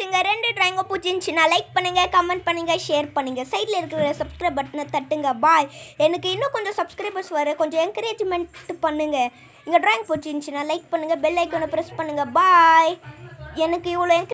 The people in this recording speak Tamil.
பிடிச்சிங்க ரெண்டு ட்ராயிங்கோ பிடிச்சிருந்துச்சின்னா லைக் பண்ணுங்கள் கமெண்ட் பண்ணுங்கள் ஷேர் பண்ணுங்கள் சைடில் இருக்கிற சப்ஸ்கிரைப் பட்டனை தட்டுங்க பாய் எனக்கு இன்னும் கொஞ்சம் சப்ஸ்கிரைபர்ஸ் வர கொஞ்சம் என்கரேஜ்மெண்ட் பண்ணுங்கள் இங்கே ட்ராயிங் பிடிச்சிருந்துச்சுன்னா லைக் பண்ணுங்கள் பெல் ஐக்கனை ப்ரெஸ் பண்ணுங்கள் பாய் எனக்கு இவ்வளோ